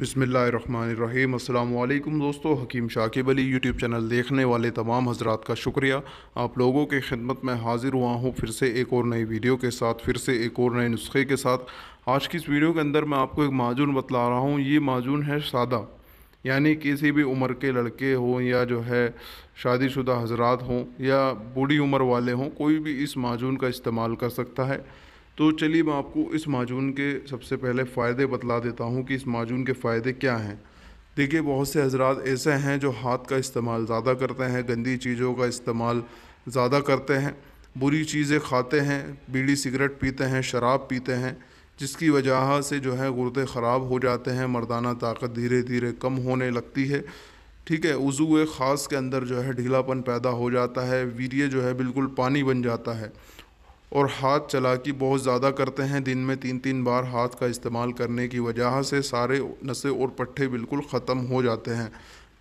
बसमीम अल्लाम दोस्तों हकीम शाकिब अली यूट्यूब चैनल देखने वाले तमाम हजरात का शुक्रिया आप लोगों के खिदमत में हाज़िर हुआ हूँ फिर से एक और नई वीडियो के साथ फिर से एक और नए नुस्खे के साथ आज की इस वीडियो के अंदर मैं आपको एक माजून बतला रहा हूँ ये माजून है सादा यानी किसी भी उम्र के लड़के हों या जो है शादीशुदा हजरात हों या बूढ़ी उम्र वाले हों कोई भी इस माजून का इस्तेमाल कर सकता है तो चलिए मैं आपको इस माजून के सबसे पहले फ़ायदे बतला देता हूँ कि इस माजून के फ़ायदे क्या हैं देखिए बहुत से हजरात ऐसे हैं जो हाथ का इस्तेमाल ज़्यादा करते हैं गंदी चीज़ों का इस्तेमाल ज़्यादा करते हैं बुरी चीज़ें खाते हैं बीड़ी सिगरेट पीते हैं शराब पीते हैं जिसकी वजह से जो है गुर्दे ख़राब हो जाते हैं मर्दाना ताकत धीरे धीरे कम होने लगती है ठीक है उज़ू ख़ास के अंदर जो है ढीलापन पैदा हो जाता है वीर्य जो है बिल्कुल पानी बन जाता है और हाथ चलाकी बहुत ज़्यादा करते हैं दिन में तीन तीन बार हाथ का इस्तेमाल करने की वजह से सारे नशे और पट्ठे बिल्कुल ख़त्म हो जाते हैं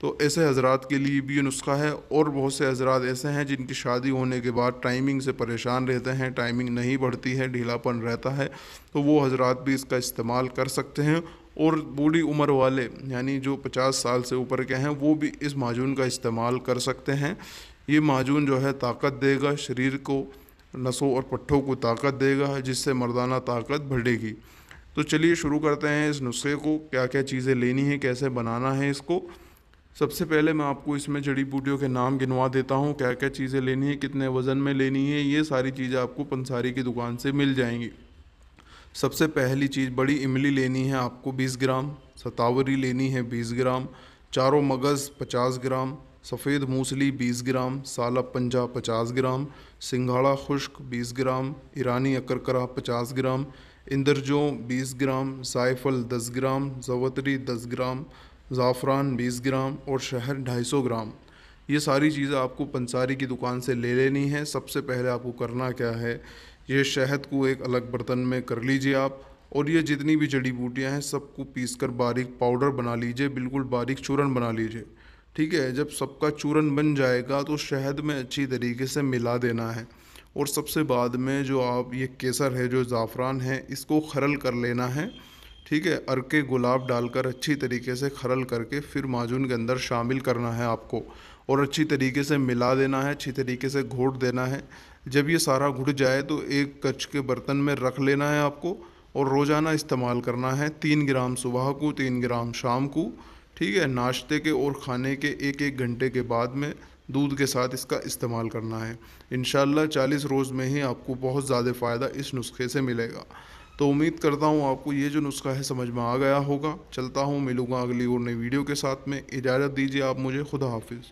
तो ऐसे हजरात के लिए भी नुस्खा है और बहुत से हजरात ऐसे हैं जिनकी शादी होने के बाद टाइमिंग से परेशान रहते हैं टाइमिंग नहीं बढ़ती है ढीलापन रहता है तो वो हजरात भी इसका इस्तेमाल कर सकते हैं और बूढ़ी उम्र वाले यानी जो 50 साल से ऊपर के हैं वो भी इस माजून का इस्तेमाल कर सकते हैं ये माजून जो है ताकत देगा शरीर को नसों और पट्ठों को ताकत देगा जिससे मर्दाना ताकत बढ़ेगी तो चलिए शुरू करते हैं इस नुस्खे को क्या क्या चीज़ें लेनी है कैसे बनाना है इसको सबसे पहले मैं आपको इसमें जड़ी बूटियों के नाम गिनवा देता हूँ क्या क्या चीज़ें लेनी है कितने वज़न में लेनी है ये सारी चीज़ें आपको पंसारी की दुकान से मिल जाएंगी सबसे पहली चीज़ बड़ी इमली लेनी है आपको 20 ग्राम सतावरी लेनी है 20 ग्राम चारों मगज़ 50 ग्राम सफ़ेद मूसली 20 ग्राम साला पंजा 50 ग्राम सिंघाड़ा खुश्क 20 ग्राम ईरानी अकरकरा 50 ग्राम इंदरजों 20 ग्राम जायफल 10 ग्राम जवतरी 10 ग्राम ज़ाफ़रान 20 ग्राम और शहर 250 ग्राम ये सारी चीज़ें आपको पंसारी की दुकान से ले लेनी है सबसे पहले आपको करना क्या है ये शहद को एक अलग बर्तन में कर लीजिए आप और ये जितनी भी जड़ी बूटियाँ हैं सबको पीस कर बारीक पाउडर बना लीजिए बिल्कुल बारीक चूरन बना लीजिए ठीक है जब सबका चूरन बन जाएगा तो शहद में अच्छी तरीके से मिला देना है और सबसे बाद में जो आप ये केसर है जो ज़ाफ़रान है इसको खरल कर लेना है ठीक है अरके गुलाब डालकर अच्छी तरीके से खरल करके फिर माजून के अंदर शामिल करना है आपको और अच्छी तरीके से मिला देना है अच्छी तरीके से घोट देना है जब ये सारा घुट जाए तो एक कच के बर्तन में रख लेना है आपको और रोज़ाना इस्तेमाल करना है तीन ग्राम सुबह को तीन ग्राम शाम को ठीक है नाश्ते के और खाने के एक एक घंटे के बाद में दूध के साथ इसका इस्तेमाल करना है इन 40 रोज़ में ही आपको बहुत ज़्यादा फ़ायदा इस नुस्खे से मिलेगा तो उम्मीद करता हूँ आपको ये जो नुस्खा है समझ में आ गया होगा चलता हूँ मिलूँगा अगली और नई वीडियो के साथ में इजाज़त दीजिए आप मुझे खुदा हाफिज़